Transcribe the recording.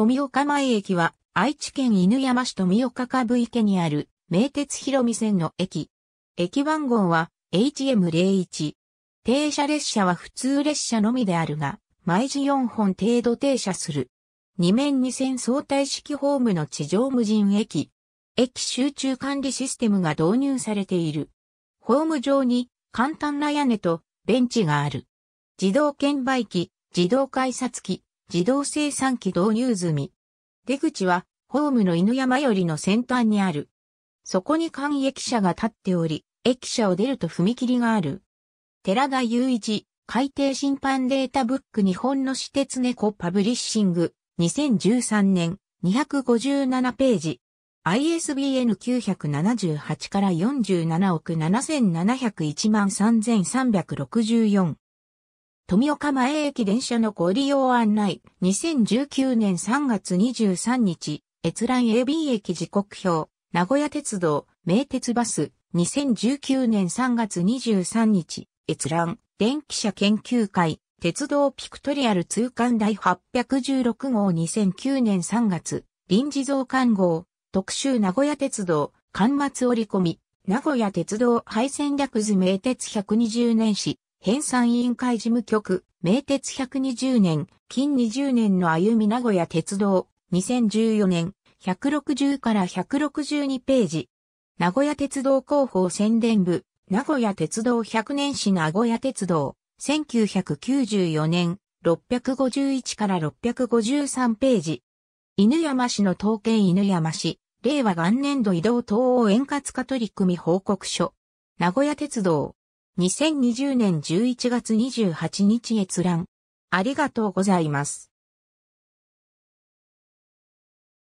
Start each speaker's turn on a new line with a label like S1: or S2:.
S1: 富岡前駅は、愛知県犬山市富岡株池にある、名鉄広見線の駅。駅番号は、HM01。停車列車は普通列車のみであるが、毎時4本程度停車する。2面2線相対式ホームの地上無人駅。駅集中管理システムが導入されている。ホーム上に簡単な屋根とベンチがある。自動券売機、自動改札機、自動生産機導入済み。出口は、ホームの犬山よりの先端にある。そこに簡易駅舎が立っており、駅舎を出ると踏切がある。寺田雄一、海底審判データブック日本の私鉄猫パブリッシング、2013年、257ページ。ISBN 978から47億7701万3364。富岡前駅電車のご利用案内、2019年3月23日、閲覧 AB 駅時刻表、名古屋鉄道、名鉄バス、2019年3月23日、閲覧、電気車研究会、鉄道ピクトリアル通貫第816号2009年3月、臨時増刊号、特集名古屋鉄道、刊末折り込み、名古屋鉄道廃線略図名鉄120年史、編纂委員会事務局、名鉄120年、近20年の歩み名古屋鉄道、2014年、160から162ページ。名古屋鉄道広報宣伝部、名古屋鉄道100年史名古屋鉄道、1994年、651から653ページ。犬山市の統計犬山市、令和元年度移動等応援活化取り組み報告書。名古屋鉄道、2020年11月28日閲覧。ありがとうございます。